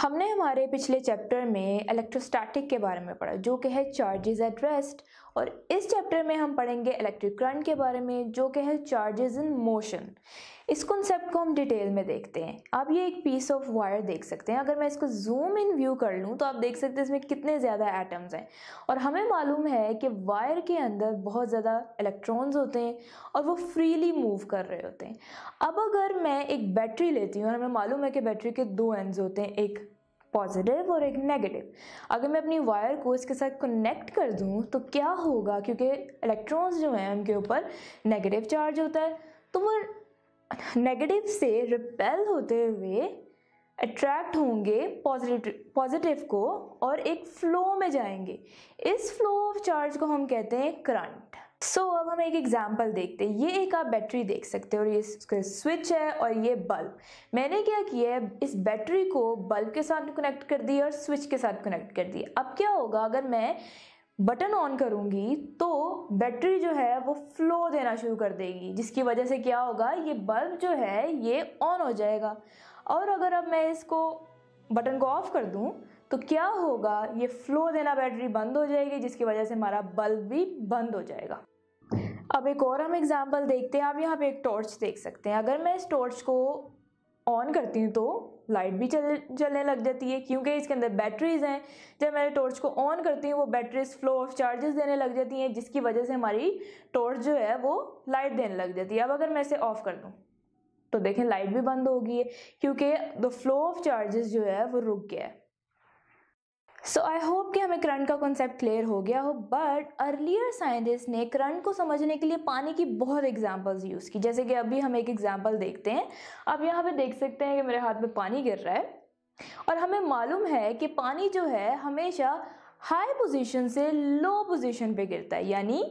हमने हमारे पिछले चैप्टर में इलेक्ट्रोस्टैटिक के बारे में पढ़ा जो कि है चार्जेस एट रेस्ट और इस चैप्टर में हम पढ़ेंगे इलेक्ट्रिक करंट के बारे में जो कि है चार्जेस इन मोशन इस कॉन्सेप्ट को हम डिटेल में देखते हैं आप ये एक पीस ऑफ वायर देख सकते हैं अगर मैं इसको जूम इन व्यू कर लूँ तो आप देख सकते हैं इसमें कितने ज़्यादा एटम्स हैं और हमें मालूम है कि वायर के अंदर बहुत ज़्यादा इलेक्ट्रॉन्स होते हैं और वो फ्रीली मूव कर रहे होते हैं अब अगर मैं एक बैटरी लेती हूँ और हमें मालूम है कि बैटरी के दो एंड्स होते हैं एक पॉजिटिव और एक नेगेटिव अगर मैं अपनी वायर को इसके साथ कनेक्ट कर दूँ तो क्या होगा क्योंकि इलेक्ट्रॉन्स जो हैं उनके ऊपर नेगेटिव चार्ज होता है तो वो नेगेटिव से रिपेल होते हुए अट्रैक्ट होंगे पॉजिटिव पॉजिटिव को और एक फ्लो में जाएंगे इस फ्लो ऑफ चार्ज को हम कहते हैं करंट सो so, अब हम एक एग्जाम्पल देखते हैं ये एक आप बैटरी देख सकते हो और ये इसका स्विच है और ये बल्ब मैंने क्या किया है इस बैटरी को बल्ब के साथ कनेक्ट कर दिया और स्विच के साथ कनेक्ट कर दिया अब क्या होगा अगर मैं बटन ऑन करूँगी तो बैटरी जो है वो फ्लो देना शुरू कर देगी जिसकी वजह से क्या होगा ये बल्ब जो है ये ऑन हो जाएगा और अगर अब मैं इसको बटन को ऑफ कर दूँ तो क्या होगा ये फ्लो देना बैटरी बंद हो जाएगी जिसकी वजह से हमारा बल्ब भी बंद हो जाएगा अब एक और हम एग्ज़ाम्पल देखते हैं आप यहाँ पे एक टॉर्च देख सकते हैं अगर मैं इस टॉर्च को ऑन करती हूँ तो लाइट भी चल चलने लग जाती है क्योंकि इसके अंदर बैटरीज हैं जब मैं टॉर्च को ऑन करती हूँ वो बैटरीज फ्लो ऑफ चार्जेस देने लग जाती हैं जिसकी वजह से हमारी टॉर्च जो है वो लाइट देने लग जाती है अब अगर मैं इसे ऑफ कर दूँ तो देखें लाइट भी बंद होगी क्योंकि द फ्लो ऑफ चार्जेस जो है वो रुक गया है सो आई होप कि हमें करंट का कॉन्सेप्ट क्लियर हो गया हो बट अर्लियर साइंटिस्ट ने करंट को समझने के लिए पानी की बहुत एग्जाम्पल्स यूज़ की जैसे कि अभी हम एक एग्जाम्पल देखते हैं आप यहाँ पे देख सकते हैं कि मेरे हाथ में पानी गिर रहा है और हमें मालूम है कि पानी जो है हमेशा हाई पोजीशन से लो पोजीशन पे गिरता है यानी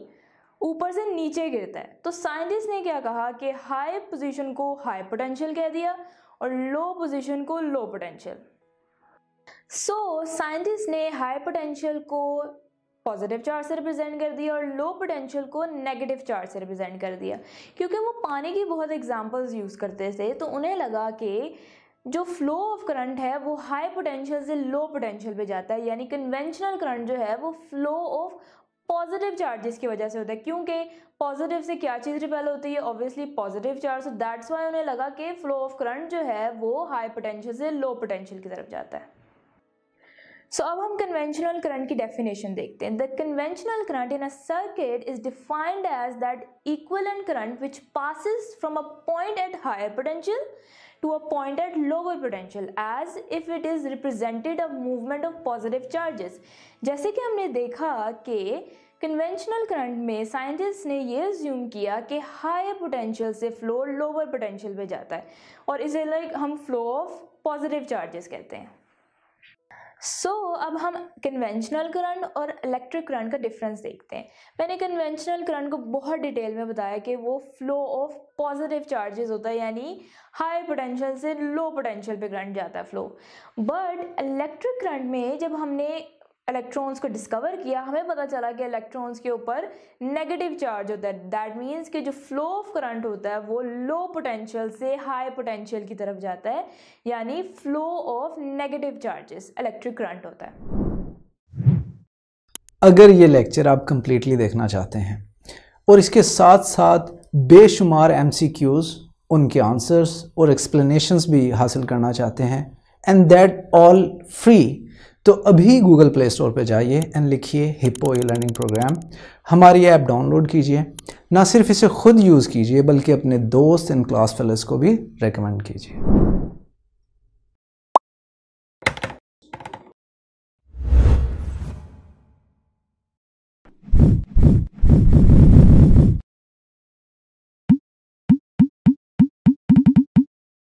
ऊपर से नीचे गिरता है तो साइंटिस्ट ने क्या कहा कि हाई पोजीशन को हाई पोटेंशियल कह दिया और लो पोजीशन को low potential so so, scientist ने हाई पोटेंशियल को पॉजिटिव चार्ज से रिप्रेजेंट कर दिया और लो पोटेंशियल को नेगेटिव चार्ज से रिप्रेजेंट कर दिया क्योंकि वो पानी की बहुत एग्जांपल्स यूज़ करते थे तो उन्हें लगा कि जो फ्लो ऑफ करंट है वो हाई पोटेंशियल से लो पोटेंशियल पे जाता है यानी कन्वेंशनल करंट जो है वो फ्लो ऑफ पॉजिटिव चार्जेस की वजह से होता है क्योंकि पॉजिटिव से क्या चीज़ रिपेल होती है obviously positive charge that's why उन्हें लगा कि फ्लो ऑफ करंट जो है वो हाई पोटेंशियल से लो पोटेंशियल की तरफ जाता है सो so, अब हम कन्वेंशनल करंट की डेफिनेशन देखते हैं the conventional current in a circuit is defined as that equivalent current which passes from a point at higher potential to a point at lower potential as if it is represented a movement of positive charges जैसे कि हमने देखा कि conventional current में scientist ने ये assume किया कि हायर पोटेंशियल से फ्लो लोअर पोटेंशियल पे जाता है और इसे लाइक हम फ्लो ऑफ पॉजिटिव चार्जेस कहते हैं सो so, अब हम कन्वेंशनल करंट और इलेक्ट्रिक करंट का डिफरेंस देखते हैं मैंने कन्वेंशनल करंट को बहुत डिटेल में बताया कि वो फ्लो ऑफ पॉजिटिव चार्जेस होता है यानी हाई पोटेंशियल से लो पोटेंशियल पे करंट जाता है फ्लो बट इलेक्ट्रिक करंट में जब हमने इलेक्ट्रॉन्स को डिस्कवर किया हमें पता चला कि इलेक्ट्रॉन्स के ऊपर नेगेटिव चार्ज होता है दैट मीन्स कि जो फ्लो ऑफ करंट होता है वो लो पोटेंशियल से हाई पोटेंशियल की तरफ जाता है यानी flow of negative charges electric current होता है अगर ये लेक्चर आप कंप्लीटली देखना चाहते हैं और इसके साथ साथ बेशुमार एम उनके आंसर्स और एक्सप्लेनेशंस भी हासिल करना चाहते हैं एंड दैट ऑल फ्री तो अभी गूगल प्ले स्टोर पर जाइए एंड लिखिए हिपो ई लर्निंग प्रोग्राम हमारी ऐप डाउनलोड कीजिए ना सिर्फ इसे खुद यूज़ कीजिए बल्कि अपने दोस्त एंड क्लास फेलोज को भी रिकमेंड कीजिए